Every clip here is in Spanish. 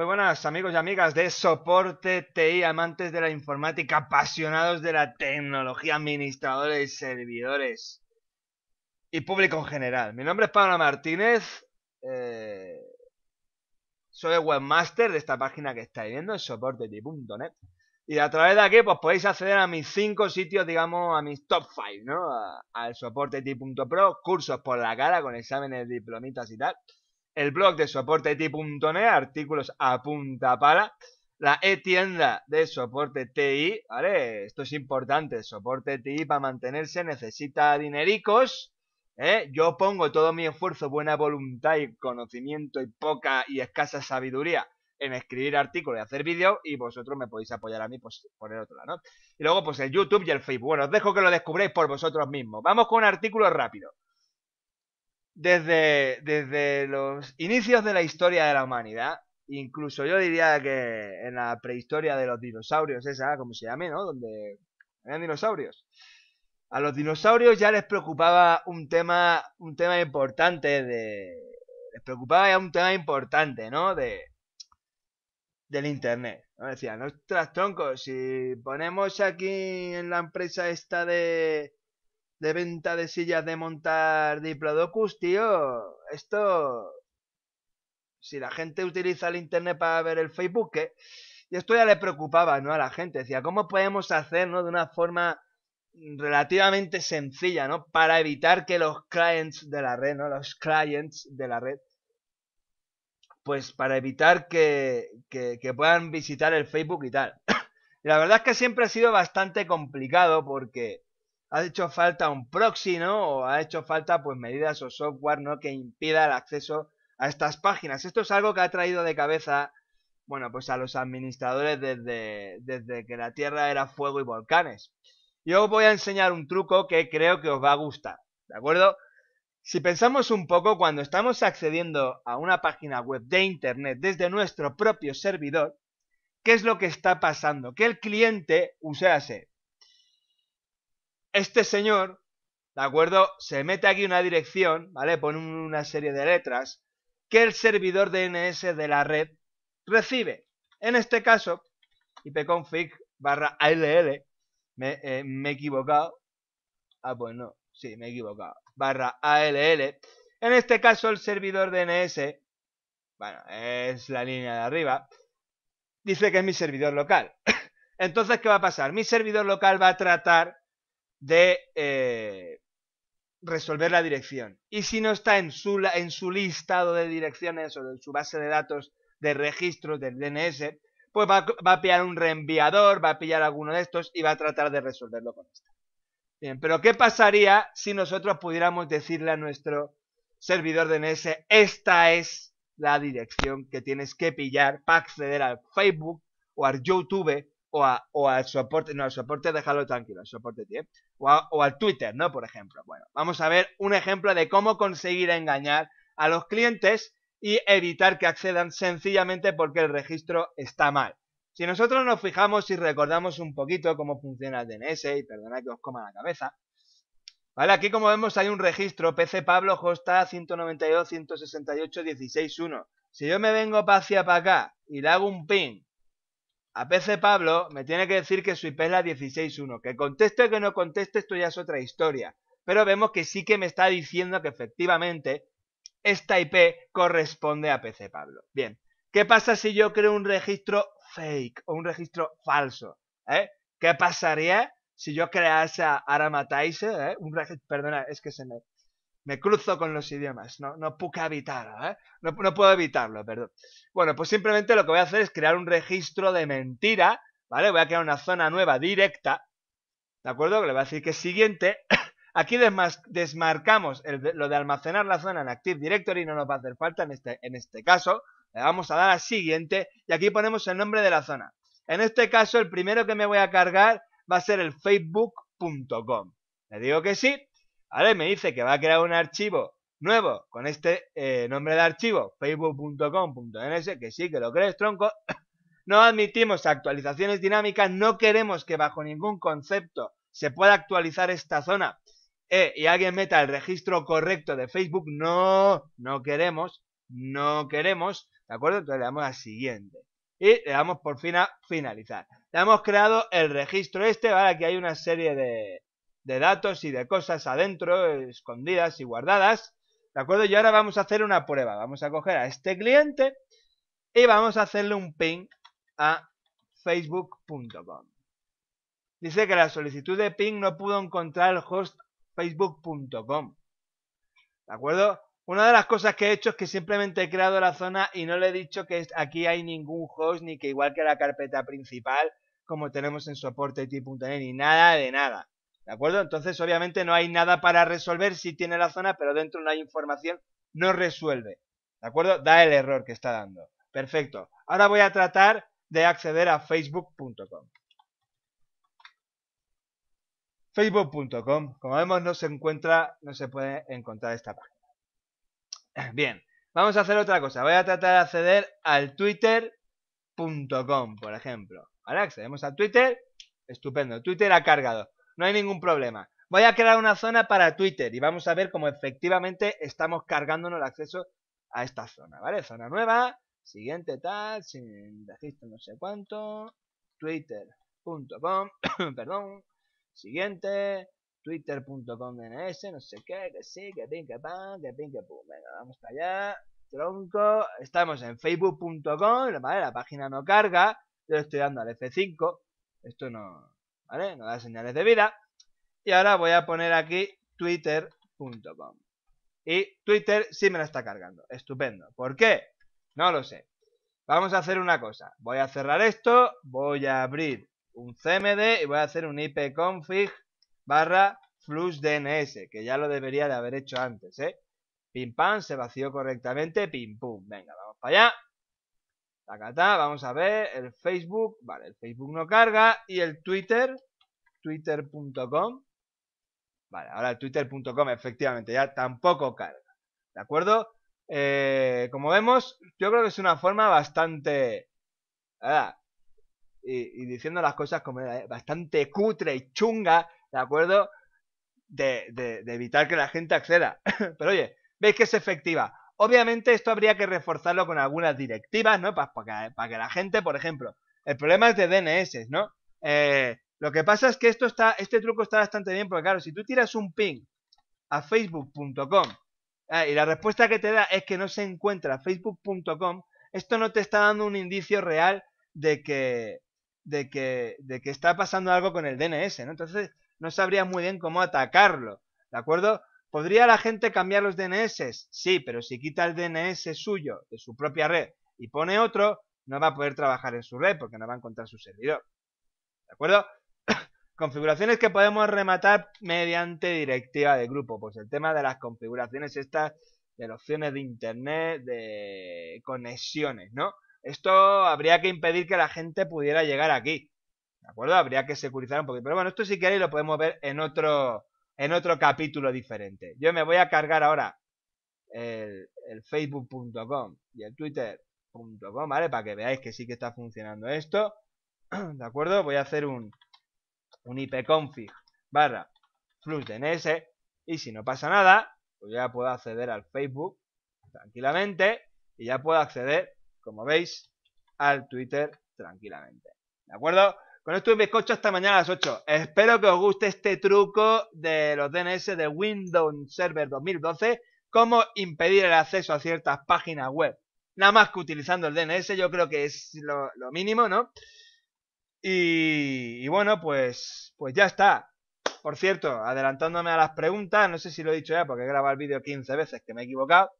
Muy buenas amigos y amigas de Soporte TI, amantes de la informática, apasionados de la tecnología, administradores, servidores y público en general. Mi nombre es Pablo Martínez, eh, soy webmaster de esta página que estáis viendo, soporteti.net. Y a través de aquí pues podéis acceder a mis cinco sitios, digamos, a mis top 5, ¿no? Al soporteti.pro, cursos por la cara con exámenes, diplomitas y tal el blog de ti.ne, artículos a punta pala, la e-tienda de soporte TI, ¿vale? Esto es importante, soporte TI para mantenerse necesita dinericos, ¿eh? Yo pongo todo mi esfuerzo, buena voluntad y conocimiento y poca y escasa sabiduría en escribir artículos y hacer vídeos y vosotros me podéis apoyar a mí pues, por el otro lado, ¿no? Y luego pues el YouTube y el Facebook. Bueno, os dejo que lo descubréis por vosotros mismos. Vamos con un artículo rápido desde, desde los inicios de la historia de la humanidad, incluso yo diría que en la prehistoria de los dinosaurios, esa, como se llame, ¿no? Donde eran dinosaurios. A los dinosaurios ya les preocupaba un tema, un tema importante de... Les preocupaba ya un tema importante, ¿no? De... Del internet. ¿no? Decían, ostras, troncos, si ponemos aquí en la empresa esta de de venta de sillas de montar Diplodocus, tío, esto... Si la gente utiliza el internet para ver el Facebook, ¿qué? Y esto ya le preocupaba, ¿no? A la gente. Decía, ¿cómo podemos hacer, ¿no? De una forma relativamente sencilla, ¿no? Para evitar que los clients de la red, ¿no? Los clients de la red, pues para evitar que, que, que puedan visitar el Facebook y tal. y la verdad es que siempre ha sido bastante complicado porque ha hecho falta un proxy, ¿no? O ha hecho falta pues medidas o software, ¿no? Que impida el acceso a estas páginas. Esto es algo que ha traído de cabeza, bueno, pues a los administradores desde, que la Tierra era fuego y volcanes. Yo os voy a enseñar un truco que creo que os va a gustar, ¿de acuerdo? Si pensamos un poco, cuando estamos accediendo a una página web de Internet desde nuestro propio servidor, ¿qué es lo que está pasando? Que el cliente, uséase este señor, ¿de acuerdo? Se mete aquí una dirección, ¿vale? Pone una serie de letras que el servidor DNS de la red recibe. En este caso, ipconfig barra ALL, eh, me, he equivocado. Ah, pues no, sí, me he equivocado. Barra ALL. En este caso, el servidor DNS, bueno, es la línea de arriba, dice que es mi servidor local. Entonces, ¿qué va a pasar? Mi servidor local va a tratar de eh, resolver la dirección. Y si no está en su, en su listado de direcciones o en su base de datos de registros del DNS, pues va, a pillar un reenviador, va a pillar alguno de estos y va a tratar de resolverlo con esta Bien, pero ¿qué pasaría si nosotros pudiéramos decirle a nuestro servidor DNS, esta es la dirección que tienes que pillar para acceder al Facebook o al YouTube o al soporte, no, al soporte déjalo tranquilo, al soporte, tío, o, al Twitter, ¿no? Por ejemplo. Bueno, vamos a ver un ejemplo de cómo conseguir engañar a los clientes y evitar que accedan sencillamente porque el registro está mal. Si nosotros nos fijamos y recordamos un poquito cómo funciona el DNS, y perdonad que os coma la cabeza, Vale, aquí como vemos hay un registro, PC Pablo hosta 192 168 Si yo me vengo para hacia para acá y le hago un ping a PC Pablo me tiene que decir que su IP es la 16.1. Que conteste o que no conteste, esto ya es otra historia. Pero vemos que sí que me está diciendo que efectivamente esta IP corresponde a PC Pablo. Bien, ¿qué pasa si yo creo un registro fake o un registro falso? ¿Eh? ¿Qué pasaría si yo crease a Aramatizer? ¿eh? Un perdona, es que se me, me cruzo con los idiomas, no, no puedo evitarlo, ¿eh? no, puedo evitarlo, perdón. Bueno, pues simplemente lo que voy a hacer es crear un registro de mentira, ¿vale? Voy a crear una zona nueva directa, ¿de acuerdo? le voy a decir que es siguiente. Aquí desmarcamos lo de almacenar la zona en Active Directory, no nos va a hacer falta en este, en este caso. Le vamos a dar a siguiente y aquí ponemos el nombre de la zona. En este caso, el primero que me voy a cargar va a ser el facebook.com. Le digo que sí, Ahora me dice que va a crear un archivo nuevo con este eh, nombre de archivo, facebook.com.ns, que sí que lo crees, tronco. No admitimos actualizaciones dinámicas, no queremos que bajo ningún concepto se pueda actualizar esta zona eh, y alguien meta el registro correcto de Facebook. No, no queremos, no queremos, ¿de acuerdo? Entonces le damos a siguiente y le damos por fin a finalizar. Le hemos creado el registro este, ¿vale? Aquí hay una serie de, de datos y de cosas adentro, escondidas y guardadas. ¿De acuerdo? Y ahora vamos a hacer una prueba. Vamos a coger a este cliente y vamos a hacerle un ping a facebook.com. Dice que la solicitud de ping no pudo encontrar el host facebook.com. ¿De acuerdo? Una de las cosas que he hecho es que simplemente he creado la zona y no le he dicho que aquí hay ningún host ni que igual que la carpeta principal como tenemos en soporte.it.net, ni nada de nada. ¿De acuerdo? Entonces, obviamente, no hay nada para resolver si tiene la zona, pero dentro no hay información, no resuelve. ¿De acuerdo? Da el error que está dando. Perfecto. Ahora voy a tratar de acceder a facebook.com. Facebook.com. Como vemos, no se encuentra, no se puede encontrar esta página. Bien, vamos a hacer otra cosa. Voy a tratar de acceder al twitter.com, por ejemplo. Ahora accedemos a Twitter. Estupendo. Twitter ha cargado no hay ningún problema. Voy a crear una zona para Twitter y vamos a ver cómo efectivamente estamos cargándonos el acceso a esta zona, ¿vale? Zona nueva, siguiente tal, sin registro no sé cuánto, twitter.com, perdón, siguiente, twitter.com DNS, no sé qué, que sí, que pin, que pan, que pin, pum. Venga, vamos para allá, tronco, estamos en facebook.com, La página no carga, yo le estoy dando al F5, esto no, ¿vale? da señales de vida. Y ahora voy a poner aquí twitter.com. Y Twitter sí me la está cargando. Estupendo. ¿Por qué? No lo sé. Vamos a hacer una cosa. Voy a cerrar esto, voy a abrir un CMD y voy a hacer un ipconfig barra flushdns, que ya lo debería de haber hecho antes, ¿eh? Pim pam, se vació correctamente, pim pum. Venga, vamos para allá vamos a ver, el Facebook, vale, el Facebook no carga, y el Twitter, twitter.com, vale, ahora el twitter.com efectivamente ya tampoco carga, ¿de acuerdo? Eh, como vemos, yo creo que es una forma bastante, ah, Y, diciendo las cosas como eh, bastante cutre y chunga, ¿de acuerdo? de evitar que la gente acceda. Pero oye, veis que es efectiva. Obviamente esto habría que reforzarlo con algunas directivas, ¿no? Para que, la gente, por ejemplo, el problema es de DNS, ¿no? Eh, lo que pasa es que esto está, este truco está bastante bien, porque claro, si tú tiras un ping a facebook.com eh, y la respuesta que te da es que no se encuentra facebook.com, esto no te está dando un indicio real de que, de que, de que está pasando algo con el DNS, ¿no? Entonces no sabrías muy bien cómo atacarlo, ¿de acuerdo? ¿Podría la gente cambiar los DNS? Sí, pero si quita el DNS suyo de su propia red y pone otro, no va a poder trabajar en su red porque no va a encontrar su servidor. ¿De acuerdo? configuraciones que podemos rematar mediante directiva de grupo. Pues el tema de las configuraciones estas, de las opciones de internet, de conexiones, ¿no? Esto habría que impedir que la gente pudiera llegar aquí. ¿De acuerdo? Habría que securizar un poquito. Pero bueno, esto si queréis lo podemos ver en otro, en otro capítulo diferente. Yo me voy a cargar ahora el, facebook.com y el twitter.com, ¿vale? Para que veáis que sí que está funcionando esto. ¿De acuerdo? Voy a hacer un, un ipconfig barra flux DNS y si no pasa nada, pues ya puedo acceder al Facebook tranquilamente y ya puedo acceder, como veis, al Twitter tranquilamente. ¿De acuerdo? Con esto bizcocho hasta mañana a las 8. Espero que os guste este truco de los DNS de Windows Server 2012, cómo impedir el acceso a ciertas páginas web. Nada más que utilizando el DNS, yo creo que es lo, mínimo, ¿no? Y, bueno, pues, pues ya está. Por cierto, adelantándome a las preguntas, no sé si lo he dicho ya porque he grabado el vídeo 15 veces que me he equivocado.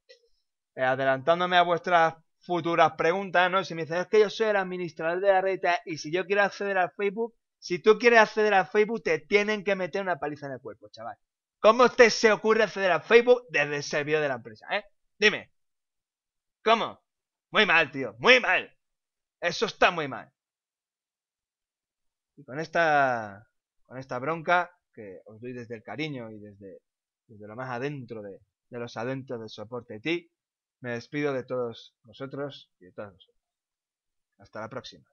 Eh, adelantándome a vuestras futuras preguntas, ¿no? Si me dicen, es que yo soy el administrador de la red y si yo quiero acceder a Facebook, si tú quieres acceder a Facebook, te tienen que meter una paliza en el cuerpo, chaval. ¿Cómo te se ocurre acceder a Facebook desde el servidor de la empresa, eh? Dime. ¿Cómo? Muy mal, tío, muy mal. Eso está muy mal. Y con esta, con esta bronca que os doy desde el cariño y desde, desde lo más adentro de, de los adentros del soporte TI, me despido de todos nosotros y de todas vosotras. Hasta la próxima.